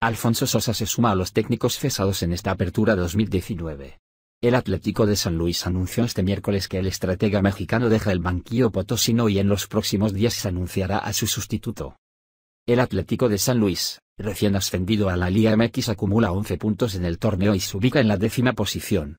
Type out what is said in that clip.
Alfonso Sosa se suma a los técnicos cesados en esta apertura 2019. El Atlético de San Luis anunció este miércoles que el estratega mexicano deja el banquillo potosino y en los próximos días se anunciará a su sustituto. El Atlético de San Luis, recién ascendido a la Liga MX, acumula 11 puntos en el torneo y se ubica en la décima posición,